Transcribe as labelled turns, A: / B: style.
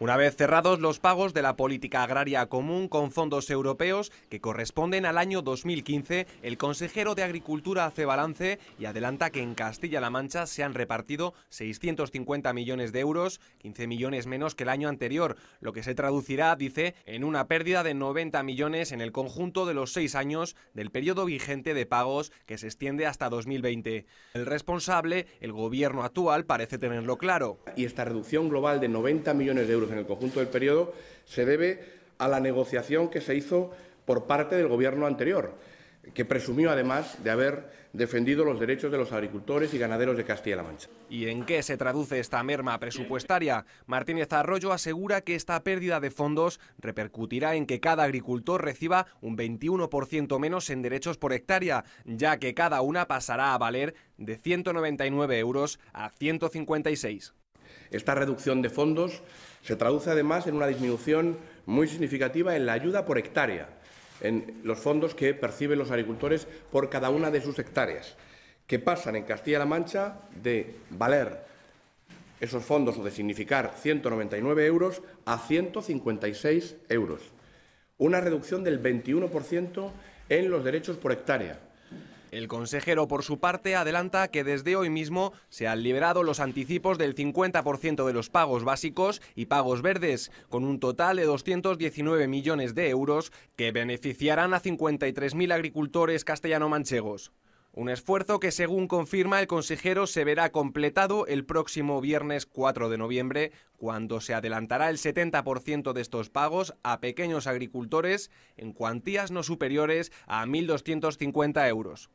A: Una vez cerrados los pagos de la política agraria común con fondos europeos que corresponden al año 2015, el consejero de Agricultura hace balance y adelanta que en Castilla-La Mancha se han repartido 650 millones de euros, 15 millones menos que el año anterior, lo que se traducirá, dice, en una pérdida de 90 millones en el conjunto de los seis años del periodo vigente de pagos que se extiende hasta 2020.
B: El responsable, el gobierno actual, parece tenerlo claro. Y esta reducción global de 90 millones de euros en el conjunto del periodo se debe a la negociación que se hizo por parte del Gobierno anterior, que presumió además de haber defendido los derechos de los agricultores y ganaderos de Castilla-La Mancha.
A: ¿Y en qué se traduce esta merma presupuestaria? Martínez Arroyo asegura que esta pérdida de fondos repercutirá en que cada agricultor reciba un 21% menos en derechos por hectárea, ya que cada una pasará a valer de
B: 199 euros a 156. Esta reducción de fondos se traduce además en una disminución muy significativa en la ayuda por hectárea, en los fondos que perciben los agricultores por cada una de sus hectáreas, que pasan en Castilla-La Mancha de valer esos fondos o de significar 199 euros a 156 euros. Una reducción del 21% en los derechos por hectárea, el
A: consejero, por su parte, adelanta que desde hoy mismo se han liberado los anticipos del 50% de los pagos básicos y pagos verdes, con un total de 219 millones de euros que beneficiarán a 53.000 agricultores castellano-manchegos. Un esfuerzo que, según confirma el consejero, se verá completado el próximo viernes 4 de noviembre, cuando se adelantará el 70% de estos pagos a pequeños agricultores en cuantías no superiores a 1.250 euros.